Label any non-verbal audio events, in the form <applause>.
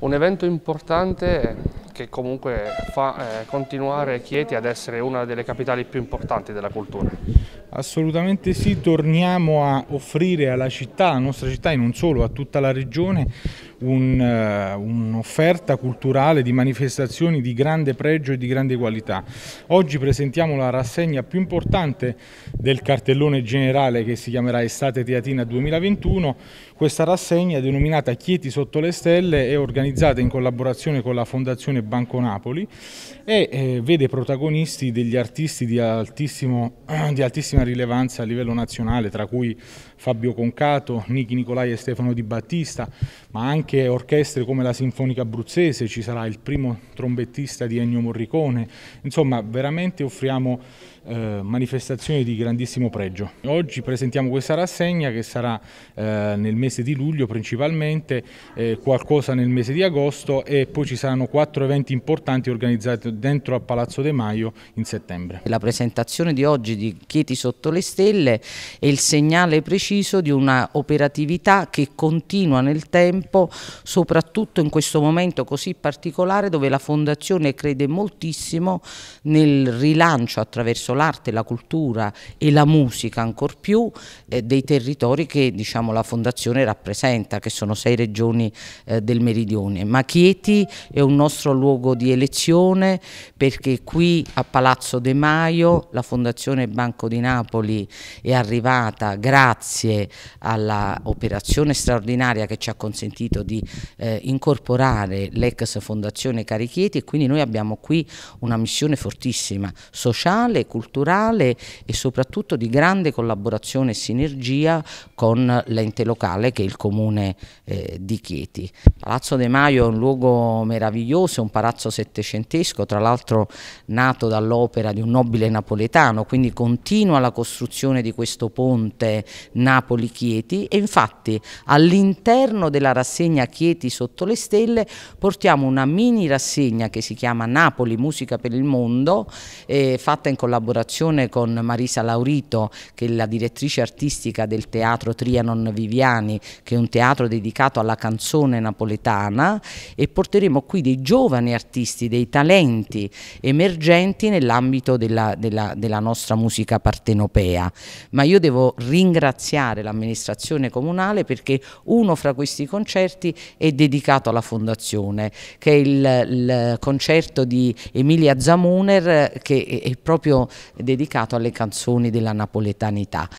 Un evento importante che comunque fa eh, continuare Chieti ad essere una delle capitali più importanti della cultura. Assolutamente sì, torniamo a offrire alla città, alla nostra città e non solo, a tutta la regione, eh, un'offerta culturale di manifestazioni di grande pregio e di grande qualità. Oggi presentiamo la rassegna più importante del cartellone generale che si chiamerà Estate Teatina 2021. Questa rassegna, denominata Chieti sotto le stelle, è organizzata in collaborazione con la Fondazione Banco Napoli e eh, vede protagonisti degli artisti di, altissimo, <clears throat> di altissima grandissima rilevanza a livello nazionale, tra cui Fabio Concato, Niki Nicolai e Stefano Di Battista, ma anche orchestre come la Sinfonica Abruzzese, ci sarà il primo trombettista di Ennio Morricone, insomma veramente offriamo eh, manifestazioni di grandissimo pregio. Oggi presentiamo questa rassegna che sarà eh, nel mese di luglio principalmente, eh, qualcosa nel mese di agosto e poi ci saranno quattro eventi importanti organizzati dentro a Palazzo De Maio in settembre. La presentazione di oggi di Chieti Sostizione sotto le stelle è il segnale preciso di una operatività che continua nel tempo, soprattutto in questo momento così particolare dove la Fondazione crede moltissimo nel rilancio attraverso l'arte, la cultura e la musica ancor più eh, dei territori che diciamo, la Fondazione rappresenta, che sono sei regioni eh, del meridione. Ma Chieti è un nostro luogo di elezione perché qui a Palazzo De Maio la Fondazione Banco di Napoli Napoli è arrivata grazie all'operazione straordinaria che ci ha consentito di eh, incorporare l'ex Fondazione Carichieti e quindi noi abbiamo qui una missione fortissima, sociale, culturale e soprattutto di grande collaborazione e sinergia con l'ente locale che è il comune eh, di Chieti. Palazzo De Maio è un luogo meraviglioso, è un palazzo settecentesco, tra l'altro nato dall'opera di un nobile napoletano, quindi continua la la costruzione di questo ponte Napoli-Chieti e infatti all'interno della rassegna Chieti sotto le stelle portiamo una mini rassegna che si chiama Napoli Musica per il Mondo eh, fatta in collaborazione con Marisa Laurito che è la direttrice artistica del teatro Trianon Viviani che è un teatro dedicato alla canzone napoletana e porteremo qui dei giovani artisti, dei talenti emergenti nell'ambito della, della, della nostra musica partenopea. Enopea, ma io devo ringraziare l'amministrazione comunale perché uno fra questi concerti è dedicato alla fondazione, che è il, il concerto di Emilia Zamuner che è proprio dedicato alle canzoni della napoletanità.